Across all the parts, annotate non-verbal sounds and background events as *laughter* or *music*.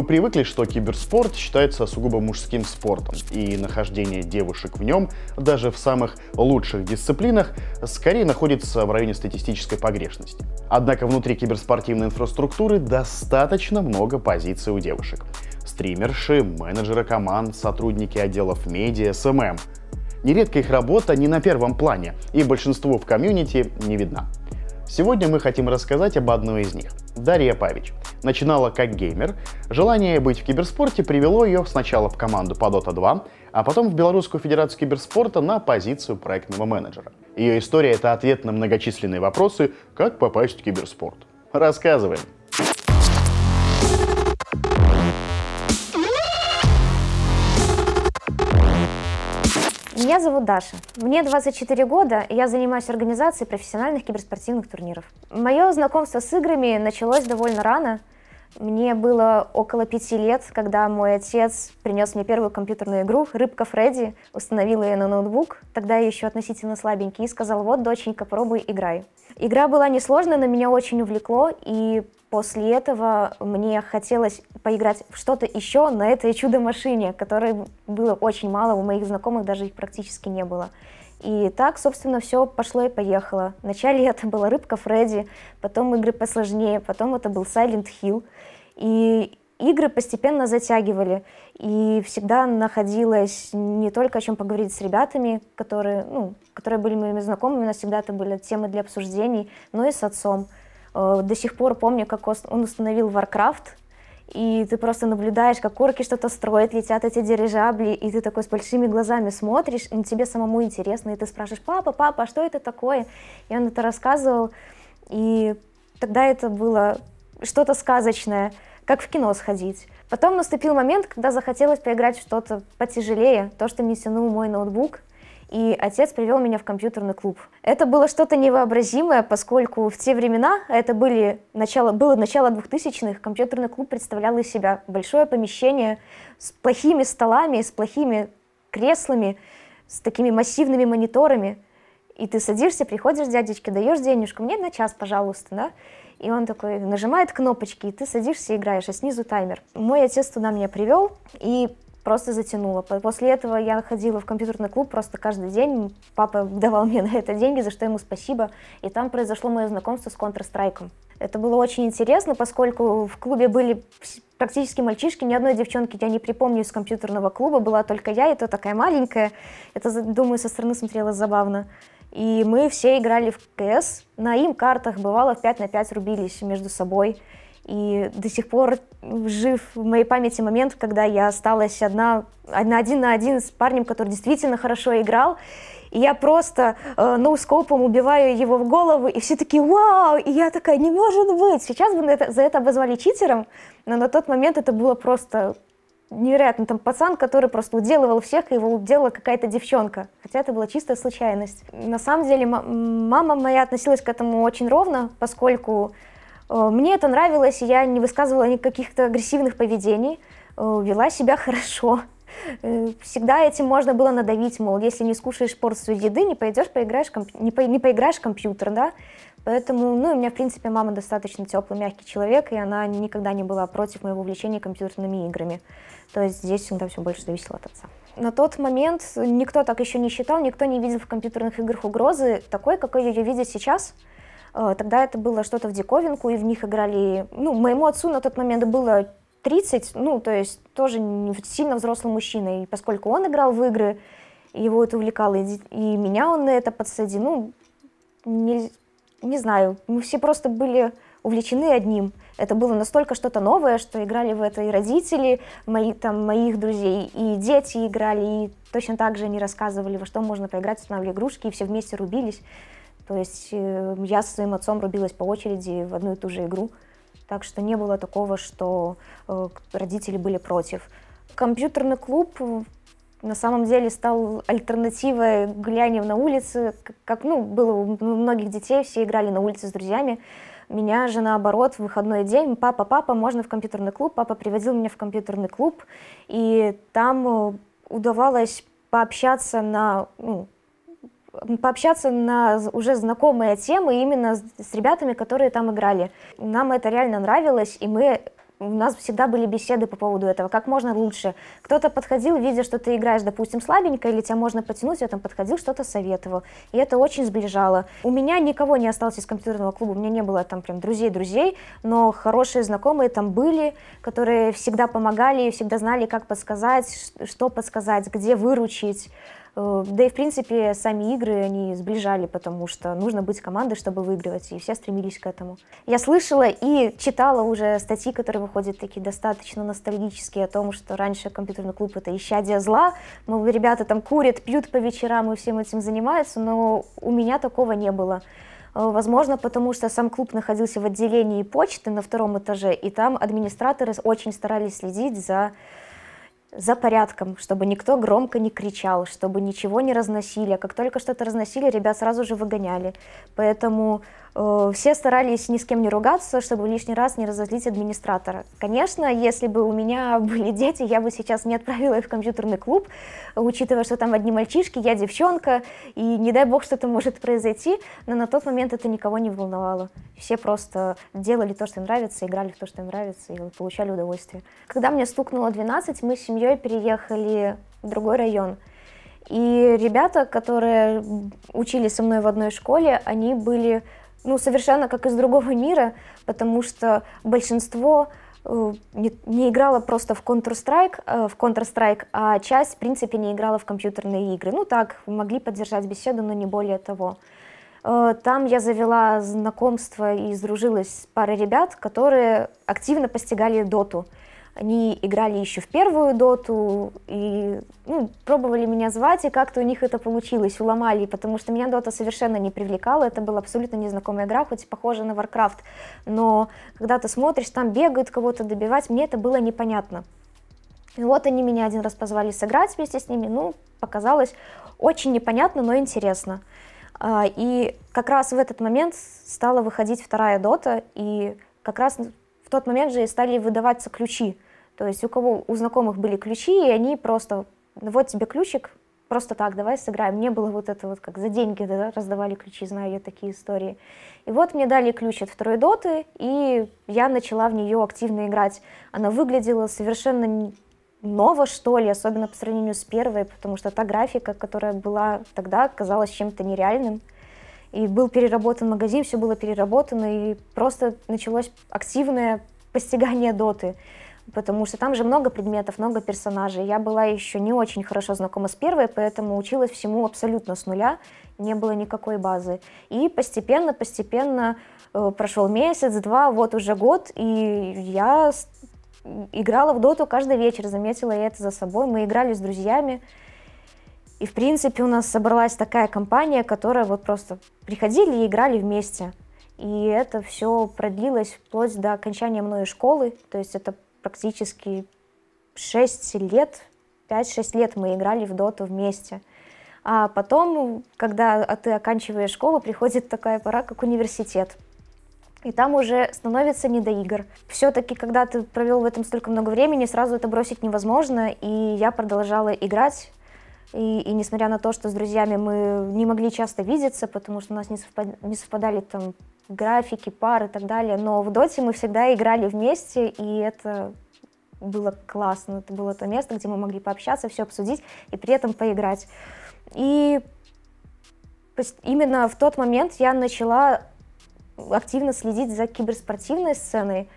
Мы привыкли, что киберспорт считается сугубо мужским спортом, и нахождение девушек в нем, даже в самых лучших дисциплинах, скорее находится в районе статистической погрешности. Однако внутри киберспортивной инфраструктуры достаточно много позиций у девушек. Стримерши, менеджеры команд, сотрудники отделов медиа, СММ. Эм эм. Нередко их работа не на первом плане, и большинство в комьюнити не видна. Сегодня мы хотим рассказать об одной из них. Дарья Павич. Начинала как геймер. Желание быть в киберспорте привело ее сначала в команду по Dota 2, а потом в Белорусскую Федерацию киберспорта на позицию проектного менеджера. Ее история — это ответ на многочисленные вопросы «Как попасть в киберспорт?». Рассказываем! Меня зовут Даша. Мне 24 года, и я занимаюсь организацией профессиональных киберспортивных турниров. Мое знакомство с играми началось довольно рано. Мне было около пяти лет, когда мой отец принес мне первую компьютерную игру «Рыбка Фредди», установил ее на ноутбук, тогда еще относительно слабенький, и сказал «Вот, доченька, пробуй, играй». Игра была несложная, но меня очень увлекло, и После этого мне хотелось поиграть в что-то еще на этой чудо-машине, которой было очень мало, у моих знакомых даже их практически не было. И так, собственно, все пошло и поехало. Вначале это была «Рыбка Фредди», потом игры посложнее, потом это был «Сайлент Хилл». И игры постепенно затягивали. И всегда находилось не только о чем поговорить с ребятами, которые, ну, которые были моими знакомыми, у нас всегда это были темы для обсуждений, но и с отцом. Э, до сих пор помню, как он установил Warcraft, и ты просто наблюдаешь, как орки что-то строят, летят эти дирижабли, и ты такой с большими глазами смотришь, и тебе самому интересно, и ты спрашиваешь, папа, папа, а что это такое? И он это рассказывал, и тогда это было что-то сказочное, как в кино сходить. Потом наступил момент, когда захотелось поиграть в что-то потяжелее, то, что мне тянул мой ноутбук, и отец привел меня в компьютерный клуб. Это было что-то невообразимое, поскольку в те времена, это были начало, было начало 2000-х, компьютерный клуб представлял из себя большое помещение с плохими столами, с плохими креслами, с такими массивными мониторами. И ты садишься, приходишь дядечке, даешь денежку, мне на час, пожалуйста, да? И он такой нажимает кнопочки, и ты садишься и играешь, а снизу таймер. Мой отец туда меня привел, и просто затянуло. После этого я ходила в компьютерный клуб просто каждый день. Папа *laughs* давал мне на это деньги, за что ему спасибо. И там произошло мое знакомство с Counter-Strike. Это было очень интересно, поскольку в клубе были практически мальчишки, ни одной девчонки я не припомню из компьютерного клуба, была только я, и то такая маленькая. Это, думаю, со стороны смотрелось забавно. И мы все играли в КС, на им картах бывало в 5 на 5 рубились между собой. И до сих пор жив в моей памяти момент, когда я осталась одна, одна один на один с парнем, который действительно хорошо играл. И я просто э, ноускопом убиваю его в голову, и все такие «Вау!» И я такая «Не может быть!» Сейчас бы это, за это обозвали читером, но на тот момент это было просто невероятно. Там пацан, который просто уделывал всех, и его уделала какая-то девчонка. Хотя это была чистая случайность. На самом деле мама моя относилась к этому очень ровно, поскольку Э, мне это нравилось, я не высказывала никаких агрессивных поведений, э, вела себя хорошо. Э, всегда этим можно было надавить, мол, если не скушаешь порцию еды, не пойдешь, поиграешь, комп... не, по... не поиграешь в компьютер, да? Поэтому, ну, у меня, в принципе, мама достаточно теплый, мягкий человек, и она никогда не была против моего увлечения компьютерными играми. То есть здесь всегда все больше зависело от отца. На тот момент никто так еще не считал, никто не видел в компьютерных играх угрозы такой, какой ее видит сейчас – Э, тогда это было что-то в диковинку, и в них играли... Ну, моему отцу на тот момент было 30, ну, то есть тоже сильно взрослый мужчина. И поскольку он играл в игры, его это увлекало, и, и меня он на это подсадил. Ну, не, не знаю, мы все просто были увлечены одним. Это было настолько что-то новое, что играли в это и родители мои, там, моих друзей, и дети играли, и точно так же они рассказывали, во что можно поиграть, устанавливали игрушки, и все вместе рубились. То есть эм, я с своим отцом рубилась по очереди в одну и ту же игру. Так что не было такого, что э, родители были против. Компьютерный клуб э, на самом деле стал альтернативой гулянию на улице. Как ну, было у многих детей, все играли на улице с друзьями. Меня же наоборот в выходной день, папа, папа, можно в компьютерный клуб. Папа приводил меня в компьютерный клуб, и там э, удавалось пообщаться на ну, пообщаться на уже знакомые темы именно с, с ребятами, которые там играли. Нам это реально нравилось, и мы у нас всегда были беседы по поводу этого, как можно лучше. Кто-то подходил, видя, что ты играешь, допустим, слабенько, или тебя можно потянуть, я там подходил, что-то советовал. И это очень сближало. У меня никого не осталось из компьютерного клуба, у меня не было там прям друзей-друзей, но хорошие знакомые там были, которые всегда помогали, всегда знали, как подсказать, что подсказать, где выручить. Э, да и, в принципе, сами игры, они сближали, потому что нужно быть командой, чтобы выигрывать, и все стремились к этому. Я слышала и читала уже статьи, которые выходят такие достаточно ностальгические, о том, что раньше компьютерный клуб — это исчадие зла, мол, ребята там курят, пьют по вечерам и всем этим занимаются, но у меня такого не было. Э, возможно, потому что сам клуб находился в отделении почты на втором этаже, и там администраторы очень старались следить за за порядком, чтобы никто громко не кричал, чтобы ничего не разносили. А как только что-то разносили, ребят сразу же выгоняли. Поэтому Э, все старались ни с кем не ругаться, чтобы лишний раз не разозлить администратора. Конечно, если бы у меня *laughs* были дети, я бы сейчас не отправила их в компьютерный клуб, учитывая, что там одни мальчишки, я девчонка, и не дай бог что-то может произойти, но на тот момент это никого не волновало. Все просто делали то, что им нравится, играли в то, что им нравится, и получали удовольствие. Когда мне стукнуло 12, мы с семьей переехали в другой район – и ребята, которые учились со мной в одной школе, они были ну, совершенно как из другого мира, потому что большинство э, не, играла просто в Counter-Strike, э, в Counter-Strike, а часть, в принципе, не играла в компьютерные игры. Ну так, могли поддержать беседу, но не более того. Э, там я завела знакомство и сдружилась с парой ребят, которые активно постигали доту они играли еще в первую доту и ну, пробовали меня звать, и как-то у них это получилось, уломали, потому что меня дота совершенно не привлекала, это была абсолютно незнакомая игра, хоть и похожа на Warcraft, но когда ты смотришь, там бегают кого-то добивать, мне это было непонятно. И вот они меня один раз позвали сыграть вместе с ними, ну, показалось очень непонятно, но интересно. А, и как раз в этот момент стала выходить вторая дота, и как раз в тот момент же стали выдаваться ключи. То есть у кого у знакомых были ключи, и они просто, «Ну вот тебе ключик, просто так, давай сыграем. Не было вот это вот, как за деньги да, раздавали ключи, знаю я такие истории. И вот мне дали ключ от второй доты, и я начала в нее активно играть. Она выглядела совершенно ново, что ли, особенно по сравнению с первой, потому что та графика, которая была тогда, казалась чем-то нереальным и был переработан магазин, все было переработано, и просто началось активное постигание доты, потому что там же много предметов, много персонажей. Я была еще не очень хорошо знакома с первой, поэтому училась всему абсолютно с нуля, не было никакой базы. И постепенно, постепенно э, прошел месяц, два, вот уже год, и я играла в доту каждый вечер, заметила я это за собой. Мы играли с друзьями, и, в принципе, у нас собралась такая компания, которая вот просто приходили и играли вместе. И это все продлилось вплоть до окончания мной школы. То есть это практически 6 лет, 5-6 лет мы играли в доту вместе. А потом, когда ты оканчиваешь школу, приходит такая пора, как университет. И там уже становится не до игр. Все-таки, когда ты провел в этом столько много времени, сразу это бросить невозможно, и я продолжала играть и, и несмотря на то, что с друзьями мы не могли часто видеться, потому что у нас не, совпад... не совпадали там графики, пары и так далее, но в доте мы всегда играли вместе, и это было классно. Это было то место, где мы могли пообщаться, все обсудить и при этом поиграть. И именно в тот момент я начала активно следить за киберспортивной сценой.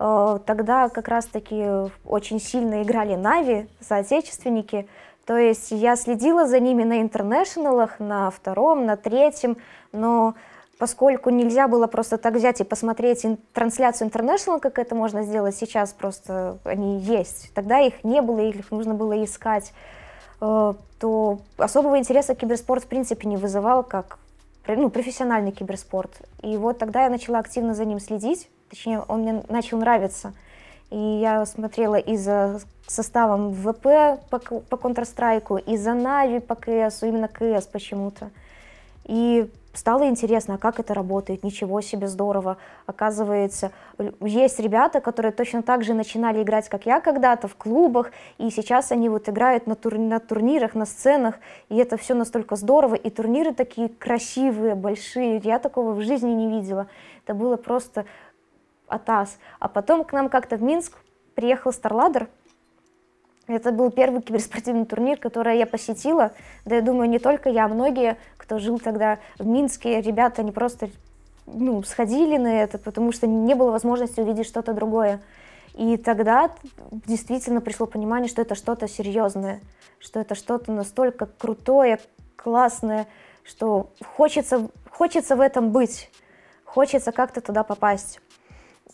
Э, тогда как раз-таки очень сильно играли Нави, соотечественники, то есть я следила за ними на интернешналах, на втором, на третьем, но поскольку нельзя было просто так взять и посмотреть ин трансляцию International, как это можно сделать сейчас, просто они есть. Тогда их не было, их нужно было искать. Э, то особого интереса киберспорт в принципе не вызывал, как ну, профессиональный киберспорт. И вот тогда я начала активно за ним следить, точнее, он мне начал нравиться. И я смотрела и за составом ВП по, по Counter-Strike, и за Нави по КС, именно КС почему-то. И стало интересно, а как это работает, ничего себе здорово. Оказывается, есть ребята, которые точно так же начинали играть, как я когда-то, в клубах, и сейчас они вот играют на, тур на турнирах, на сценах, и это все настолько здорово, и турниры такие красивые, большие, я такого в жизни не видела. Это было просто АТАС. А потом к нам как-то в Минск приехал Старладер. Это был первый киберспортивный турнир, который я посетила. Да я думаю, не только я, а многие, кто жил тогда в Минске, ребята, они просто ну, сходили на это, потому что не было возможности увидеть что-то другое. И тогда действительно пришло понимание, что это что-то серьезное, что это что-то настолько крутое, классное, что хочется, хочется в этом быть, хочется как-то туда попасть.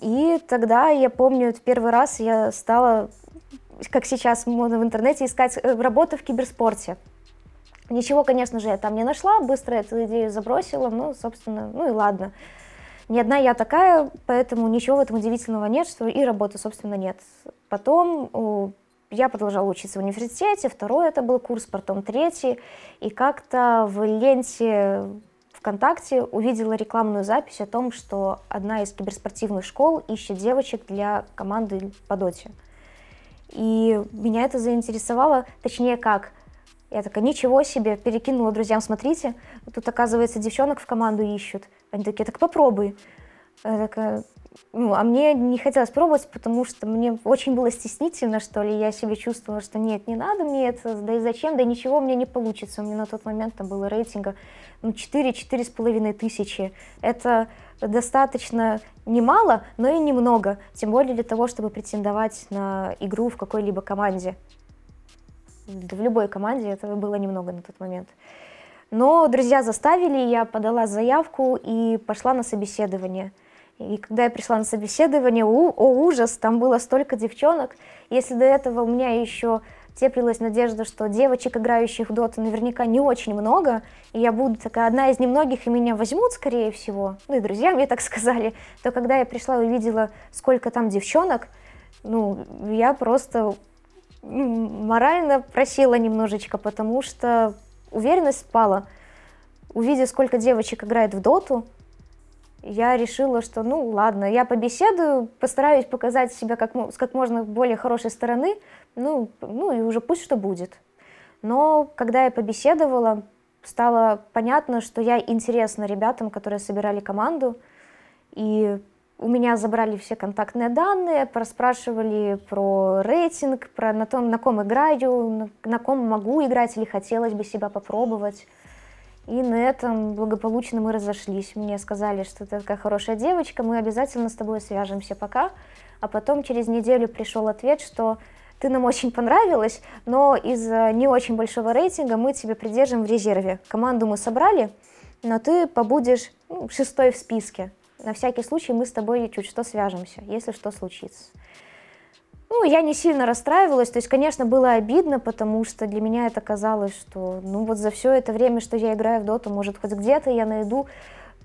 И тогда, я помню, в первый раз я стала, как сейчас можно в интернете, искать э, работу в киберспорте. Ничего, конечно же, я там не нашла, быстро эту идею забросила, ну, собственно, ну и ладно. Не одна я такая, поэтому ничего в этом удивительного нет, что и работы, собственно, нет. Потом я продолжала учиться в университете, второй это был курс, потом третий, и как-то в ленте ВКонтакте увидела рекламную запись о том, что одна из киберспортивных школ ищет девочек для команды по доте. И меня это заинтересовало, точнее как, я такая, ничего себе, перекинула друзьям, смотрите, тут, оказывается, девчонок в команду ищут. Они такие, так попробуй. Я такая, ну, а мне не хотелось пробовать, потому что мне очень было стеснительно, что ли, я себе чувствовала, что нет, не надо мне это, да и зачем, да ничего у меня не получится. У меня на тот момент там было рейтинга ну, 4-4,5 тысячи. Это достаточно немало, но и немного, тем более для того, чтобы претендовать на игру в какой-либо команде. в любой команде этого было немного на тот момент. Но друзья заставили, я подала заявку и пошла на собеседование – и когда я пришла на собеседование, о, о ужас, там было столько девчонок. Если до этого у меня еще теплилась надежда, что девочек, играющих в доту, наверняка не очень много, и я буду такая одна из немногих, и меня возьмут, скорее всего, ну и друзья мне так *laughs* сказали, то когда я пришла и увидела, сколько там девчонок, ну, я просто ну, морально просила немножечко, потому что уверенность спала. Увидев, сколько девочек играет в доту, я решила, что ну ладно, я побеседую, постараюсь показать себя как, с как можно более хорошей стороны, ну, ну и уже пусть что будет. Но когда я побеседовала, стало понятно, что я интересна ребятам, которые собирали команду, и у меня забрали все контактные данные, проспрашивали про рейтинг, про на том, на ком играю, на, на ком могу играть или хотелось бы себя попробовать. И на этом благополучно мы разошлись. Мне сказали, что ты такая хорошая девочка, мы обязательно с тобой свяжемся пока. А потом через неделю пришел ответ, что ты нам очень понравилась, но из-за не очень большого рейтинга мы тебя придержим в резерве. Команду мы собрали, но ты побудешь ну, шестой в списке. На всякий случай мы с тобой чуть что свяжемся, если что случится. Ну, я не сильно расстраивалась, то есть, конечно, было обидно, потому что для меня это казалось, что, ну, вот за все это время, что я играю в доту, может, хоть где-то я найду,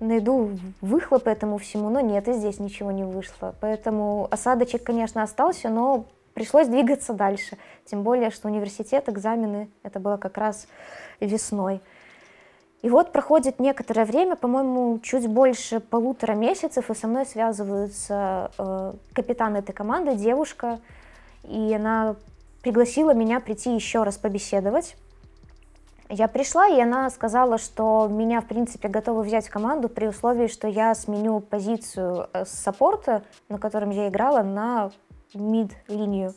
найду выхлоп этому всему, но нет, и здесь ничего не вышло. Поэтому осадочек, конечно, остался, но пришлось двигаться дальше. Тем более, что университет, экзамены, это было как раз весной. И вот проходит некоторое время, по-моему, чуть больше полутора месяцев, и со мной связываются э, капитан этой команды, девушка, и она пригласила меня прийти еще раз побеседовать. Я пришла, и она сказала, что меня, в принципе, готовы взять в команду при условии, что я сменю позицию э, с саппорта, на котором я играла, на мид-линию.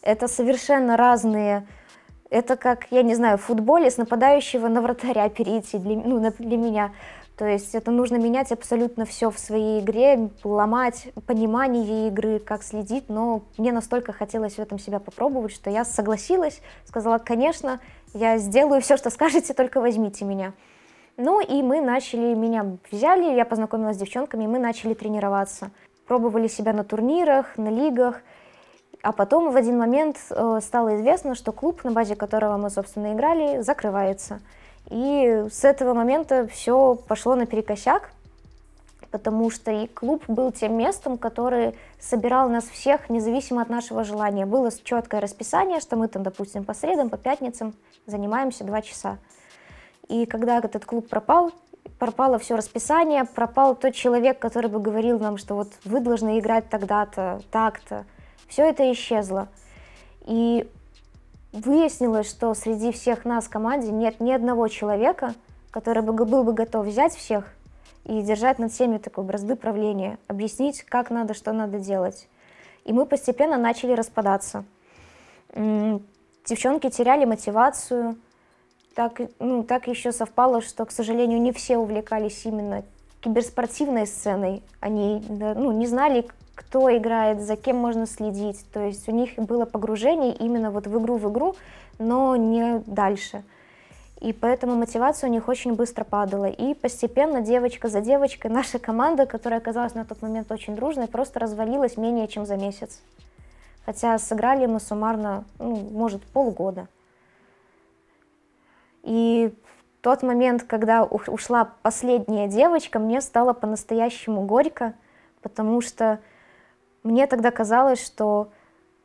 Это совершенно разные это как, я не знаю, в футболе с нападающего на вратаря перейти для, ну, для меня. То есть это нужно менять абсолютно все в своей игре, ломать понимание игры, как следить, но мне настолько хотелось в этом себя попробовать, что я согласилась, сказала, конечно, я сделаю все, что скажете, только возьмите меня. Ну и мы начали, меня взяли, я познакомилась с девчонками, мы начали тренироваться. Пробовали себя на турнирах, на лигах – а потом в один момент э, стало известно, что клуб, на базе которого мы, собственно, играли, закрывается. И с этого момента все пошло наперекосяк, потому что и клуб был тем местом, который собирал нас всех, независимо от нашего желания. Было четкое расписание, что мы там, допустим, по средам, по пятницам занимаемся два часа. И когда этот клуб пропал, пропало все расписание, пропал тот человек, который бы говорил нам, что вот вы должны играть тогда-то, так-то. Все это исчезло. И выяснилось, что среди всех нас в команде нет ни одного человека, который бы был бы готов взять всех и держать над всеми такой бразды правления, объяснить, как надо, что надо делать. И мы постепенно начали распадаться. Девчонки теряли мотивацию. Так, ну, так еще совпало, что, к сожалению, не все увлекались именно киберспортивной сценой. Они ну, не знали, кто играет, за кем можно следить. То есть у них было погружение именно вот в игру в игру, но не дальше. И поэтому мотивация у них очень быстро падала. И постепенно девочка за девочкой наша команда, которая оказалась на тот момент очень дружной, просто развалилась менее чем за месяц. Хотя сыграли мы суммарно, ну, может, полгода. И в тот момент, когда ушла последняя девочка, мне стало по-настоящему горько, потому что мне тогда казалось, что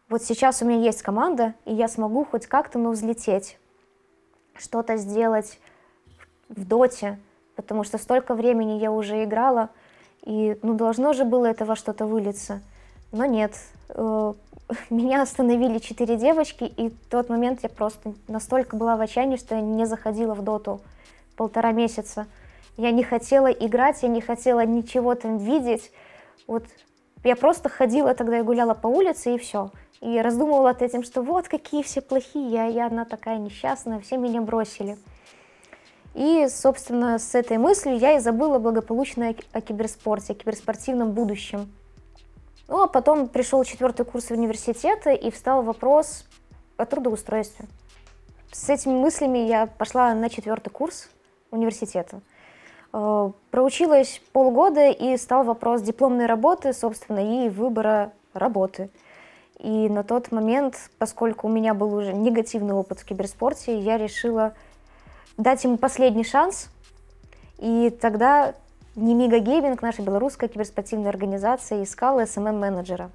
вот сейчас у меня есть команда, и я смогу хоть как-то, ну взлететь, что-то сделать в доте, потому что столько времени я уже играла, и ну, должно же было этого что-то вылиться. Но нет, э, *laughs* меня остановили четыре девочки, и в тот момент я просто настолько была в отчаянии, что я не заходила в доту полтора месяца. Я не хотела играть, я не хотела ничего там видеть. Вот я просто ходила тогда и гуляла по улице, и все. И раздумывала над этим, что вот какие все плохие, я, я одна такая несчастная, все меня бросили. И, собственно, с этой мыслью я и забыла благополучно о киберспорте, о киберспортивном будущем. Ну, а потом пришел четвертый курс университета, и встал вопрос о трудоустройстве. С этими мыслями я пошла на четвертый курс университета – Э, проучилась полгода, и стал вопрос дипломной работы, собственно, и выбора работы. И на тот момент, поскольку у меня был уже негативный опыт в киберспорте, я решила дать ему последний шанс. И тогда Немига Гейминг, наша белорусская киберспортивная организация, искала SMM-менеджера.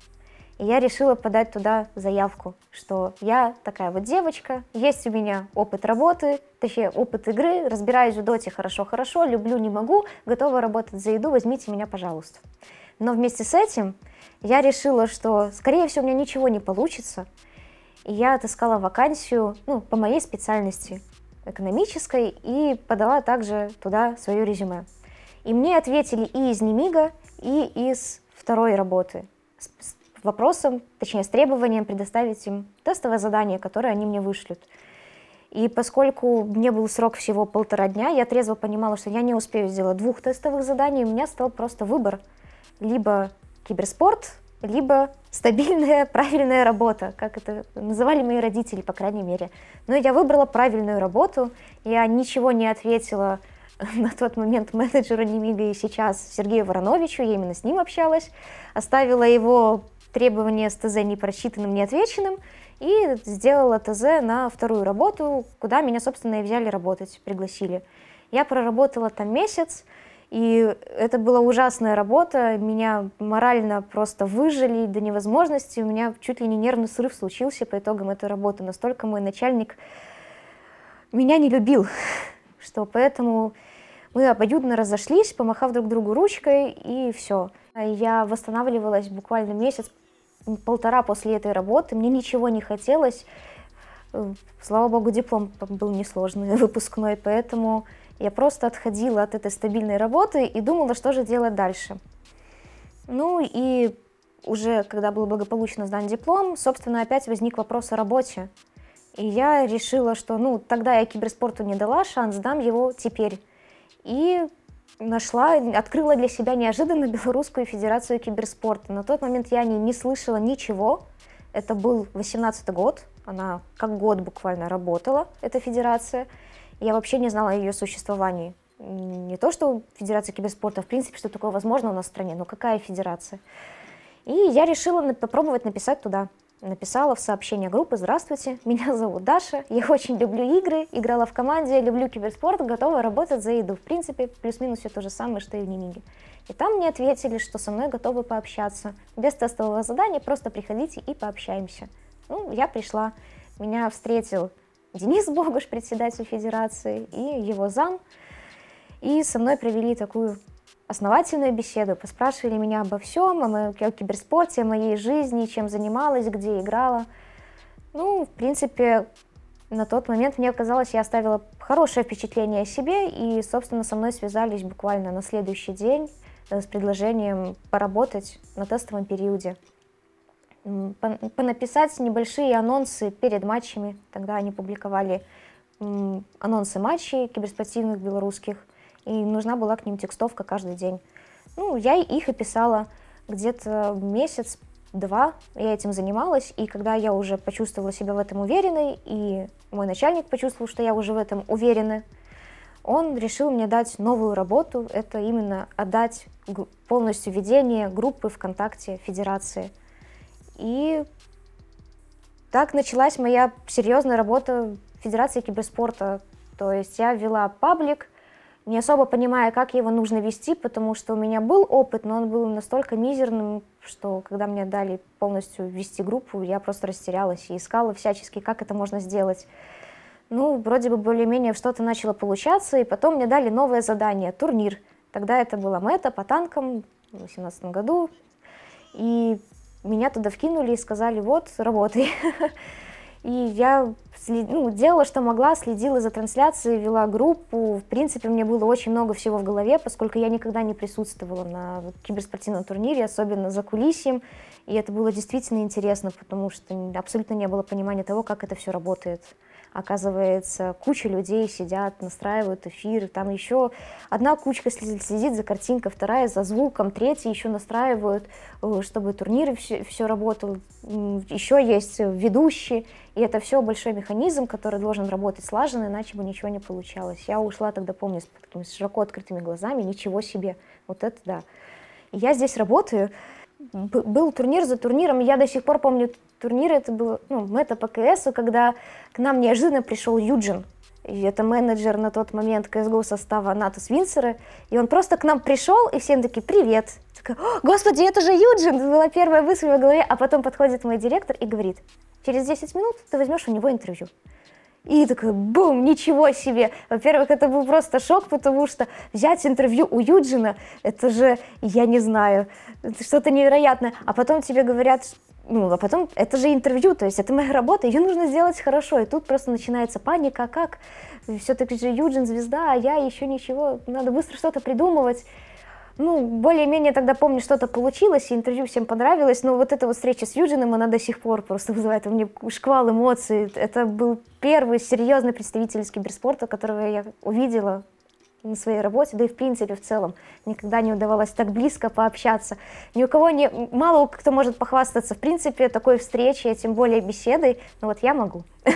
И я решила подать туда заявку, что я такая вот девочка, есть у меня опыт работы, точнее опыт игры, разбираюсь в доте хорошо-хорошо, люблю, не могу, готова работать за еду, возьмите меня, пожалуйста. Но вместе с этим я решила, что, скорее всего, у меня ничего не получится, и я отыскала вакансию ну, по моей специальности экономической и подала также туда свое резюме. И мне ответили и из Немига, и из второй работы, с вопросам, точнее с требованием предоставить им тестовое задание, которое они мне вышлют. И поскольку мне был срок всего полтора дня, я трезво понимала, что я не успею сделать двух тестовых заданий, у меня стал просто выбор. Либо киберспорт, либо стабильная, *laughs* правильная работа, как это называли мои родители, по крайней мере. Но я выбрала правильную работу, я ничего не ответила *laughs* на тот момент менеджеру Немига и сейчас Сергею Вороновичу, я именно с ним общалась, оставила его требования с ТЗ не прочитанным, не отвеченным, и сделала ТЗ на вторую работу, куда меня, собственно, и взяли работать, пригласили. Я проработала там месяц, и это была ужасная работа, меня морально просто выжили до невозможности, у меня чуть ли не нервный срыв случился по итогам этой работы. Настолько мой начальник меня не любил, *laughs* что поэтому мы обоюдно разошлись, помахав друг другу ручкой, и все. Я восстанавливалась буквально месяц, полтора после этой работы. Мне ничего не хотелось. Э, слава богу, диплом был несложный, *laughs* выпускной, поэтому я просто отходила от этой стабильной работы и думала, что же делать дальше. Ну и уже, когда был благополучно сдан диплом, собственно, опять возник вопрос о работе. И я решила, что, ну, тогда я киберспорту не дала шанс, дам его теперь и нашла, открыла для себя неожиданно Белорусскую Федерацию киберспорта. На тот момент я о ней не слышала ничего. Это был 18 год, она как год буквально работала, эта федерация. Я вообще не знала о ее существовании. Не то, что Федерация киберспорта, в принципе, что такое возможно у нас в стране, но какая федерация. И я решила попробовать написать туда написала в сообщение группы «Здравствуйте, *laughs* меня зовут Даша, я очень люблю игры, играла в команде, люблю киберспорт, готова работать за еду». В принципе, плюс-минус все то же самое, что и в Ниниге. И там мне ответили, что со мной готовы пообщаться. Без тестового задания, просто приходите и пообщаемся. Ну, я пришла. Меня встретил Денис Богуш, председатель федерации, и его зам. И со мной провели такую основательную беседу, поспрашивали меня обо всем, о, моем, о киберспорте, о моей жизни, чем занималась, где играла. Ну, в принципе, на тот момент мне казалось, я оставила хорошее впечатление о себе, и, собственно, со мной связались буквально на следующий день э, с предложением поработать на тестовом периоде, понаписать небольшие анонсы перед матчами. Тогда они публиковали анонсы матчей киберспортивных белорусских, и нужна была к ним текстовка каждый день. Ну, я их и писала где-то месяц-два я этим занималась, и когда я уже почувствовала себя в этом уверенной, и мой начальник почувствовал, что я уже в этом уверена, он решил мне дать новую работу, это именно отдать полностью ведение группы ВКонтакте Федерации. И так началась моя серьезная работа Федерации киберспорта. То есть я вела паблик, не особо понимая, как его нужно вести, потому что у меня был опыт, но он был настолько мизерным, что когда мне дали полностью вести группу, я просто растерялась и искала всячески, как это можно сделать. Ну, вроде бы более-менее что-то начало получаться, и потом мне дали новое задание — турнир. Тогда это была мэта по танкам в 2018 году, и меня туда вкинули и сказали, вот, работай. *laughs* И я след... ну, делала, что могла, следила за трансляцией, вела группу. В принципе, мне было очень много всего в голове, поскольку я никогда не присутствовала на киберспортивном турнире, особенно за кулисьем. И это было действительно интересно, потому что абсолютно не было понимания того, как это все работает. Оказывается, куча людей сидят, настраивают эфир, там еще одна кучка следит за картинкой, вторая за звуком, третья еще настраивают, э, чтобы турниры все, все работало. Еще есть ведущие, и это все большой механизм, который должен работать слаженно, иначе бы ничего не получалось. Я ушла тогда, помню, с такими широко открытыми глазами, ничего себе, вот это да. и Я здесь работаю, был турнир за турниром. Я до сих пор помню турнира это было, ну, мета по КСу, когда к нам неожиданно пришел Юджин. И это менеджер на тот момент CSGO состава Натус Винсера. И он просто к нам пришел, и всем такие «Привет!» такая, «Господи, это же Юджин!» это Была первая мысль в голове, а потом подходит мой директор и говорит «Через 10 минут ты возьмешь у него интервью». И такой бум, ничего себе! Во-первых, это был просто шок, потому что взять интервью у Юджина, это же, я не знаю, что-то невероятное. А потом тебе говорят, ну, а потом это же интервью, то есть это моя работа, ее нужно сделать хорошо. И тут просто начинается паника, а как все-таки же Юджин звезда, а я еще ничего, надо быстро что-то придумывать. Ну, более-менее тогда, помню, что-то получилось, и интервью всем понравилось, но вот эта вот встреча с Юджином, она до сих пор просто *laughs* вызывает у меня шквал эмоций. Это был первый серьезный представитель киберспорта, которого я увидела на своей работе, да и в принципе в целом никогда не удавалось так близко пообщаться. Ни у кого не, мало кто может похвастаться в принципе такой встречей, тем более беседой, но ну вот я могу. *laughs*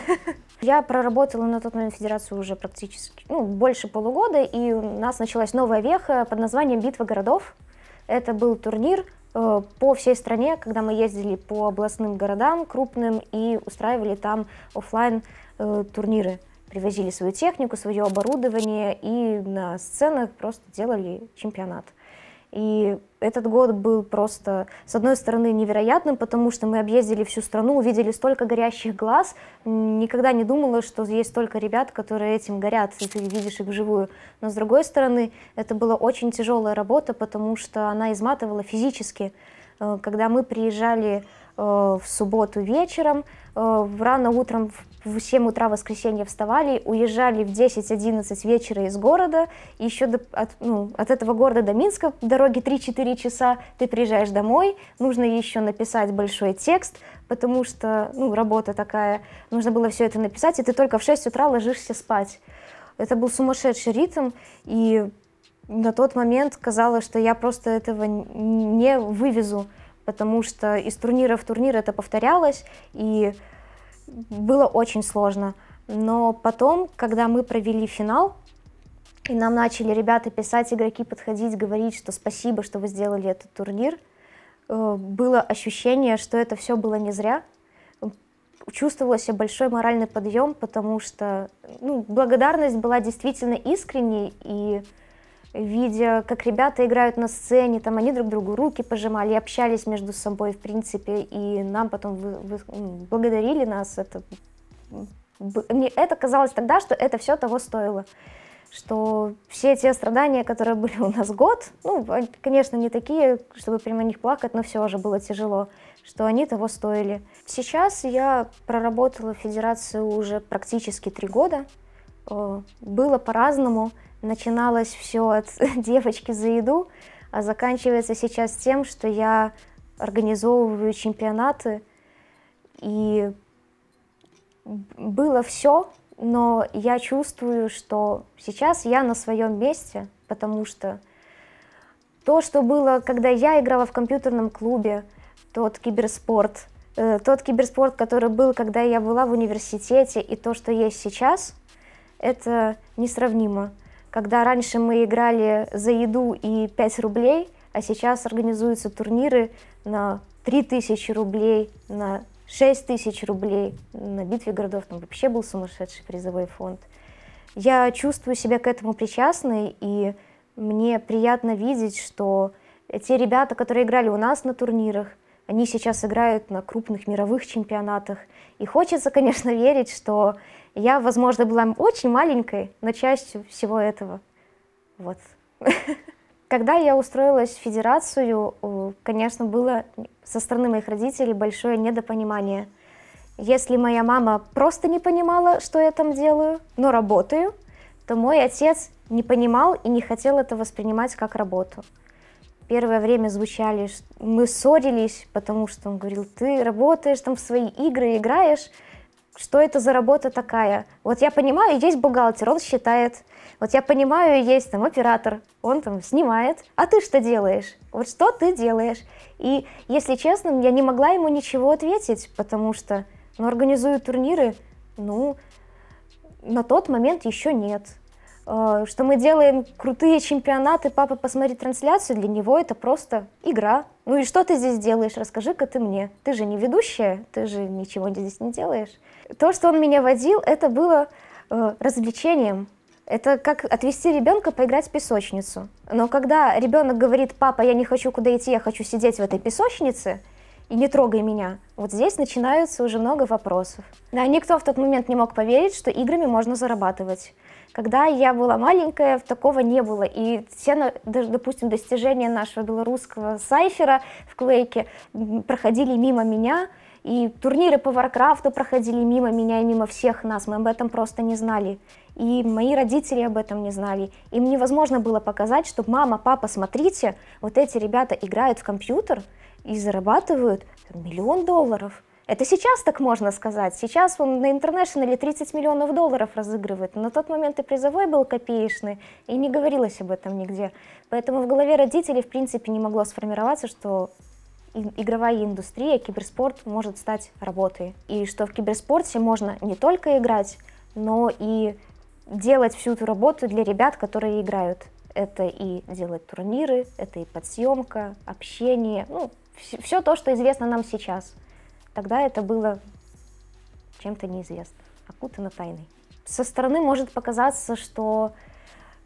Я проработала на тот момент Федерацию уже практически, ну, больше полугода, и у нас началась новая веха под названием «Битва городов». Это был турнир э, по всей стране, когда мы ездили по областным городам крупным и устраивали там офлайн э, турниры привозили свою технику, свое оборудование и на сценах просто делали чемпионат. И этот год был просто, с одной стороны, невероятным, потому что мы объездили всю страну, увидели столько горящих глаз. Никогда не думала, что есть столько ребят, которые этим горят, и ты видишь их вживую. Но, с другой стороны, это была очень тяжелая работа, потому что она изматывала физически. Э, когда мы приезжали Э, в субботу вечером, э, рано утром в 7 утра воскресенье вставали, уезжали в 10-11 вечера из города, и еще до, от, ну, от этого города до Минска дороги 3-4 часа, ты приезжаешь домой, нужно еще написать большой текст, потому что, ну, работа такая, нужно было все это написать, и ты только в 6 утра ложишься спать. Это был сумасшедший ритм, и на тот момент казалось, что я просто этого не вывезу потому что из турнира в турнир это повторялось, и было очень сложно. Но потом, когда мы провели финал, и нам начали ребята писать, игроки подходить, говорить, что спасибо, что вы сделали этот турнир, э, было ощущение, что это все было не зря. Чувствовался большой моральный подъем, потому что ну, благодарность была действительно искренней, и видя, как ребята играют на сцене, там они друг другу руки пожимали, общались между собой, в принципе, и нам потом вы, вы, благодарили нас. Это, мне это казалось тогда, что это все того стоило что все те страдания, которые были у нас год, ну, а, конечно, не такие, чтобы прямо о них плакать, но все же было тяжело, что они того стоили. Сейчас я проработала в федерации уже практически три года. Э, было по-разному начиналось все от *laughs* девочки за еду, а заканчивается сейчас тем, что я организовываю чемпионаты, и было все, но я чувствую, что сейчас я на своем месте, потому что то, что было, когда я играла в компьютерном клубе, тот киберспорт, э, тот киберспорт, который был, когда я была в университете, и то, что есть сейчас, это несравнимо. Когда раньше мы играли за еду и 5 рублей, а сейчас организуются турниры на 3000 рублей, на 6 тысяч рублей. На битве городов там вообще был сумасшедший призовой фонд. Я чувствую себя к этому причастной, и мне приятно видеть, что те ребята, которые играли у нас на турнирах, они сейчас играют на крупных мировых чемпионатах. И хочется, *laughs* конечно, верить, что я, возможно, была очень маленькой, но частью всего этого. Вот. *laughs* Когда я устроилась в федерацию, конечно, было со стороны моих родителей большое недопонимание. Если моя мама просто не понимала, что я там делаю, но работаю, то мой отец не понимал и не хотел это воспринимать как работу. Первое время звучали, мы ссорились, потому что он говорил, ты работаешь там в свои игры, играешь, что это за работа такая. Вот я понимаю, есть бухгалтер, он считает. Вот я понимаю, есть там оператор, он там снимает. А ты что делаешь? Вот что ты делаешь? И, если честно, я не могла ему ничего ответить, потому что, ну, организую турниры, ну, на тот момент еще нет. Э, что мы делаем крутые чемпионаты, папа посмотри трансляцию, для него это просто игра. Ну и что ты здесь делаешь? Расскажи-ка ты мне. Ты же не ведущая, ты же ничего здесь не делаешь. То, что он меня водил, это было э, развлечением. Это как отвести ребенка поиграть в песочницу. Но когда ребенок говорит, папа, я не хочу куда идти, я хочу сидеть в этой песочнице, и не трогай меня. Вот здесь начинаются уже много вопросов. Да, никто в тот момент не мог поверить, что играми можно зарабатывать. Когда я была маленькая, такого не было. И все, допустим, достижения нашего белорусского сайфера в клейке проходили мимо меня, и турниры по Варкрафту проходили мимо меня и мимо всех нас. Мы об этом просто не знали. И мои родители об этом не знали. Им невозможно было показать, что мама, папа, смотрите, вот эти ребята играют в компьютер и зарабатывают миллион долларов. Это сейчас так можно сказать. Сейчас он на интернешнале 30 миллионов долларов разыгрывает. на тот момент и призовой был копеечный, и не говорилось об этом нигде. Поэтому в голове родителей, в принципе, не могло сформироваться, что игровая индустрия, киберспорт может стать работой. И что в киберспорте можно не только играть, но и делать всю эту работу для ребят, которые играют. Это и делать турниры, это и подсъемка, общение, ну, все то, что известно нам сейчас. Тогда это было чем-то неизвестным, окутано тайной. Со стороны может показаться, что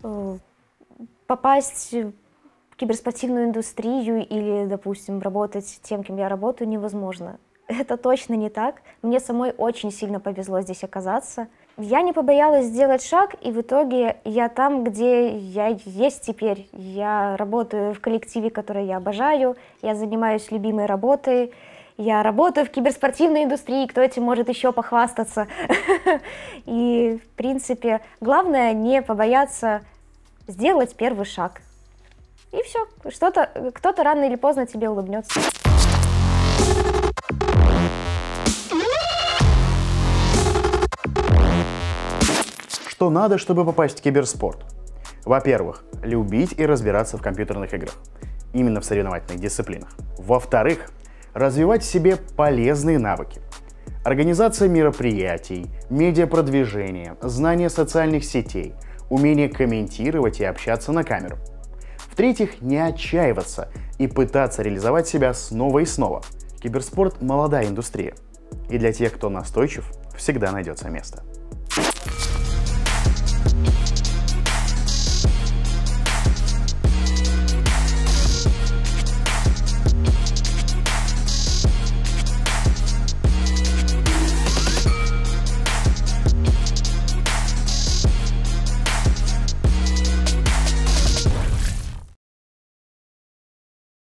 э, попасть в киберспортивную индустрию или, допустим, работать тем, кем я работаю, невозможно. Это точно не так. Мне самой очень сильно повезло здесь оказаться. Я не побоялась сделать шаг, и в итоге я там, где я есть теперь. Я работаю в коллективе, который я обожаю, я занимаюсь любимой работой, я работаю в киберспортивной индустрии, кто этим может еще похвастаться. *laughs* И, в принципе, главное не побояться сделать первый шаг. И все, что-то, кто-то рано или поздно тебе улыбнется. Что надо, чтобы попасть в киберспорт? Во-первых, любить и разбираться в компьютерных играх, именно в соревновательных дисциплинах. Во-вторых, развивать в себе полезные навыки. Организация мероприятий, медиапродвижение, знание социальных сетей, умение комментировать и общаться на камеру. В-третьих, не отчаиваться и пытаться реализовать себя снова и снова. Киберспорт – молодая индустрия. И для тех, кто настойчив, всегда найдется место.